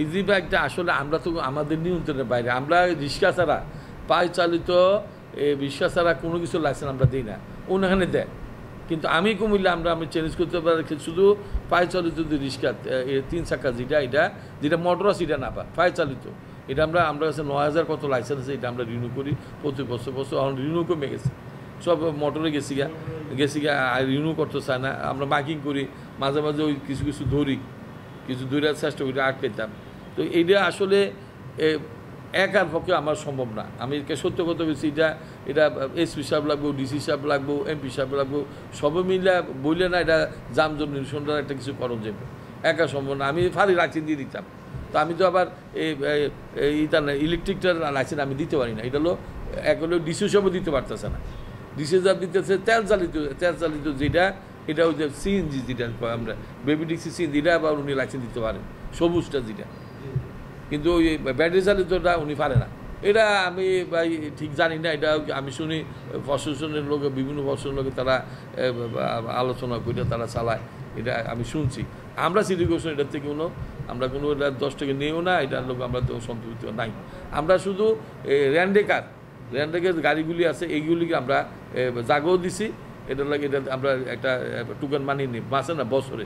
easy ব্যাগটা আসলে আমরা তো আমাদের নিয়ন্ত্রণের বাইরে আমরা রিক্সা ছাড়া পায়ে চালিত রিক্সা ছাড়া কোনো কিছু লাইসেন্স আমরা দিই না ওনাখানে দেয় কিন্তু আমি কুমিল্লা আমরা আমি চেঞ্জ করতে পারি শুধু পায়ে চালিত যে রিক্সা তিন চাকা যেটা এটা যেটা মোটর আছে এটা না পায়ে চালিত এটা আমরা আমরা কাছে নয় হাজার কত লাইসেন্স আছে এটা আমরা রিনিউ করি প্রতি বছর বছর এখন রিনিউ কমে গেছে সব মোটরে গেছি গা গেছি গা রিনিউ করতে চায় না আমরা মার্কিং করি মাঝে মাঝে ওই কিছু কিছু ধরি কিছু দূরে চেষ্টা আট পেতাম তো এইটা আসলে একার পক্ষে আমার সম্ভব না আমি একে সত্য কথা বলছি এটা এটা এসপি সাহেব লাগবো ডিসি সাহেব লাগবো এমপি সাহেব লাগবো সবে মিলে বললে না এটা জামজম নিরসনটা একটা কিছু করণ যাবে একা সম্ভব না আমি ফালি লাইসেন্স দিয়ে দিতাম তো আমি তো আবার এইটা ইলেকট্রিকটা লাইসেন্স আমি দিতে পারি না এটা হলো এক হলো ডিসি হিসাবেও দিতে পারতেছে না ডিসি সাহেব দিতেছে তেল চালিত তেল চালিত যেটা এটা ওই যে সিএনজি যেটা আমরা বেবি ডিক্সি সিএনজি এটা আবার উনি লাইসেন্স দিতে পারেন সবুজটা যেটা কিন্তু ওই ব্যাটারি চালিতটা উনি পারে না এটা আমি ভাই ঠিক জানি না এটা আমি শুনি প্রশাসনের লোকে বিভিন্ন প্রশাসনের লোকে তারা আলোচনা করে তারা চালায় এটা আমি শুনছি আমরা সিটি কর্পোরেশন এটার থেকে কোনো আমরা কোনো এটা দশ টাকা নিয়েও না এটার লোক আমরা তো সন্তুষ্ট নাই আমরা শুধু র্যান্ডেকার র্যান্ডেকার গাড়িগুলি আছে এইগুলিকে আমরা জাগাও দিছি এটা লাগে এটা আমরা একটা টুকান মানি নিই বাসে না বছরে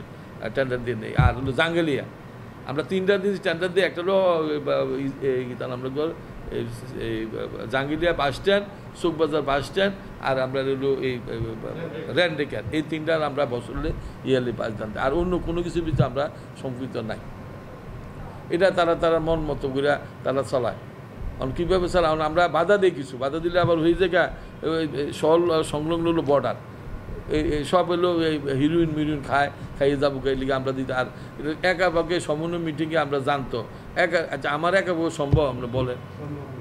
টেন্ডার দিয়ে নেই আর হলো জাঙ্গেলিয়া আমরা তিনটা দিন টেন্ডার দিয়ে একটা হলো ধর এই জাঙ্গেলিয়া বাস স্ট্যান্ড সুখবাজার বাস স্ট্যান্ড আর আমরা হলো এই র্যান্ডেকার এই তিনটার আমরা বছরে ইয়ারলি বাস দান আর অন্য কোনো কিছু ভিতরে আমরা সংকৃত নাই এটা তারা তারা মন মতো করে তারা চলায় কারণ কীভাবে স্যার আমরা বাধা দিই কিছু বাধা দিলে আবার হয়ে জায়গা সল সংলগ্ন হলো বর্ডার এই সব এলো এই হিরোইন মিরুইন খায় খাইয়ে যাবো লিগে আমরা দিতে আর একা বাকে সমন্বয় মিটিংয়ে আমরা জানতো একা আচ্ছা আমার একা সম্ভব আমরা বলেন